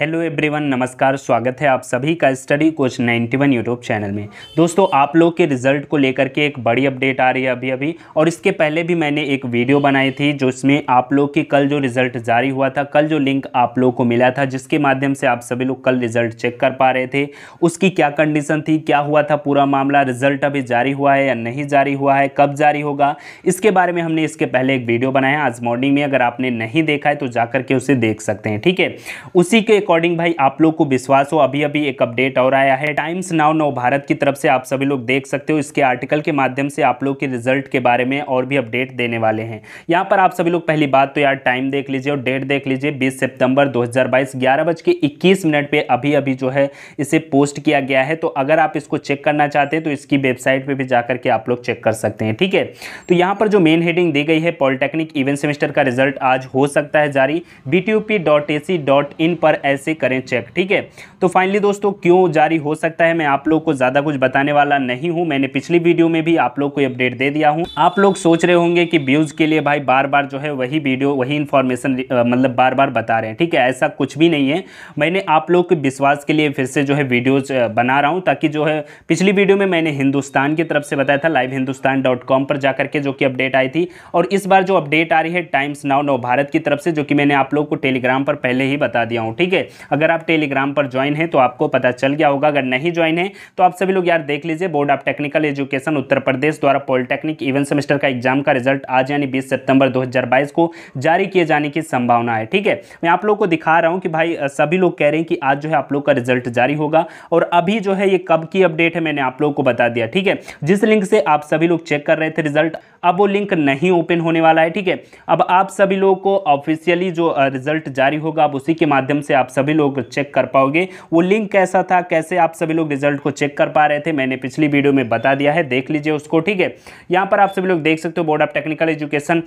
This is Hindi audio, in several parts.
हेलो एवरीवन नमस्कार स्वागत है आप सभी का स्टडी कोच 91 यूट्यूब चैनल में दोस्तों आप लोग के रिजल्ट को लेकर के एक बड़ी अपडेट आ रही है अभी अभी और इसके पहले भी मैंने एक वीडियो बनाई थी जो इसमें आप लोग की कल जो रिज़ल्ट जारी हुआ था कल जो लिंक आप लोग को मिला था जिसके माध्यम से आप सभी लोग कल रिज़ल्ट चेक कर पा रहे थे उसकी क्या कंडीशन थी क्या हुआ था पूरा मामला रिज़ल्ट अभी जारी हुआ है या नहीं जारी हुआ है कब जारी होगा इसके बारे में हमने इसके पहले एक वीडियो बनाया आज मॉर्निंग में अगर आपने नहीं देखा है तो जा के उसे देख सकते हैं ठीक है उसी के अकॉर्डिंग भाई आप लोग को विश्वास हो अभी अभी एक अपडेट और आया है टाइम्स नाउ नव भारत की तरफ से आप सभी लोग देख सकते हो इसके आर्टिकल के माध्यम से आप लोग के रिजल्ट के बारे में और भी अपडेट देने वाले हैं यहाँ पर आप सभी लोग पहली बात तो यार टाइम देख लीजिए और डेट देख लीजिए बीस सितंबर दो हज़ार बाईस ग्यारह बज के इक्कीस मिनट पर अभी अभी जो है इसे पोस्ट किया गया है तो अगर आप इसको चेक करना चाहते हैं तो इसकी वेबसाइट पर भी जा करके आप लोग चेक कर सकते हैं ठीक है तो यहाँ पर जो मेन हेडिंग दी गई है पॉलिटेक्निक इवेंट सेमेस्टर का रिजल्ट आज हो सकता है जारी बी पर ऐसे से करें चेक ठीक है तो फाइनली दोस्तों क्यों जारी हो सकता है मैं आप लोग को ज़्यादा कुछ बताने वाला नहीं हूं मैंने पिछली वीडियो में भी आप लोग को अपडेट दे दिया हूं आप लोग सोच रहे होंगे कि व्यूज़ के लिए भाई बार बार जो है वही वीडियो वही इंफॉर्मेशन मतलब बार बार बता रहे हैं ठीक है ऐसा कुछ भी नहीं है मैंने आप लोग के विश्वास के लिए फिर से जो है वीडियोज बना रहा हूँ ताकि जो है पिछली वीडियो में मैंने हिंदुस्तान की तरफ से बताया था लाइव हिंदुस्तान डॉट कॉम पर जाकर के जो कि अपडेट आई थी और इस बार जो अपडेट आ रही है टाइम्स नाउ नव भारत की तरफ से जो कि मैंने आप लोग को टेलीग्राम पर पहले ही बता दिया हूँ ठीक है अगर आप टेलीग्राम पर ज्वाइन हैं तो आपको पता चल गया होगा अगर नहीं ज्वाइन है तो आप सभी लोग यार देख लीजिए board of technical education Uttar Pradesh द्वारा पॉलिटेक्निक इवन सेमेस्टर का एग्जाम का रिजल्ट आज यानी बीस सितंबर दो को जारी किए जाने की संभावना है ठीक है मैं आप लोग को दिखा रहा हूँ कि भाई सभी लोग कह रहे हैं कि आज जो है आप लोग का रिजल्ट जारी होगा और अभी जो है ये कब की अपडेट है मैंने आप लोगों को बता दिया ठीक है जिस लिंक से आप सभी लोग चेक कर रहे थे रिजल्ट अब वो लिंक नहीं ओपन होने वाला है ठीक है अब आप सभी लोगों को ऑफिशियली जो रिजल्ट जारी होगा अब उसी के माध्यम से आप सभी लोग चेक कर पाओगे वो लिंक कैसा था कैसे आप सभी लोग रिजल्ट को चेक कर पा रहे थे मैंने पिछली वीडियो में बता दिया है देख लीजिए उसको ठीक है यहाँ पर आप सभी लोग देख सकते हो board of technical education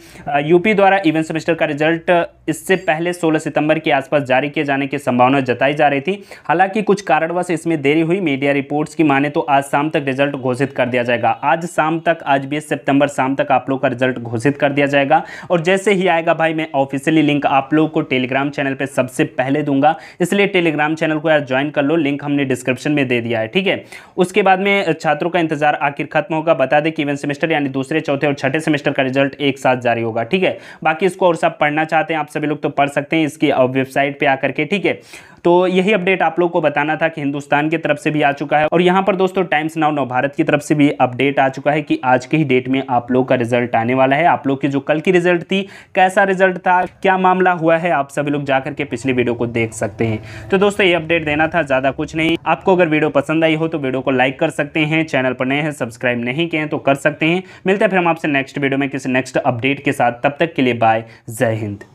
UP द्वारा इवेंट सेमेस्टर का रिजल्ट इससे पहले सोलह सितंबर के आसपास जारी किए जाने की संभावना जताई जा रही थी हालांकि कुछ कारणवश इसमें देरी हुई मीडिया रिपोर्ट्स की माने तो आज शाम तक रिजल्ट घोषित कर दिया जाएगा आज शाम तक आज बीस सितंबर शाम तक आप लोग का रिजल्ट घोषित कर दिया जाएगा और जैसे ही आएगा भाई मैं ऑफिशियली लिंक आप लोग को टेलीग्राम चैनल पर सबसे पहले दूंगा होगा इसलिए टेलीग्राम चैनल को यार ज्वाइन कर लो लिंक हमने डिस्क्रिप्शन में दे दिया है ठीक है उसके बाद में छात्रों का इंतजार आखिर खत्म होगा बता दें कि इवन सेमेस्टर यानी दूसरे चौथे और छठे सेमेस्टर का रिजल्ट एक साथ जारी होगा ठीक है बाकी इसको और सब पढ़ना चाहते हैं आप सभी लोग तो पढ़ सकते हैं इसकी वेबसाइट पर आकर के ठीक है तो यही अपडेट आप लोग को बताना था कि हिंदुस्तान की तरफ से भी आ चुका है और यहाँ पर दोस्तों टाइम्स नाउ नव भारत की तरफ से भी अपडेट आ चुका है कि आज के ही डेट में आप लोग का रिजल्ट आने वाला है आप लोग की जो कल की रिजल्ट थी कैसा रिजल्ट था क्या मामला हुआ है आप सभी लोग जाकर के पिछली वीडियो को देख सकते हैं तो दोस्तों ये अपडेट देना था ज़्यादा कुछ नहीं आपको अगर वीडियो पसंद आई हो तो वीडियो को लाइक कर सकते हैं चैनल पर नए हैं सब्सक्राइब नहीं किए हैं तो कर सकते हैं मिलते हैं फिर हम आपसे नेक्स्ट वीडियो में किसी नेक्स्ट अपडेट के साथ तब तक के लिए बाय जय हिंद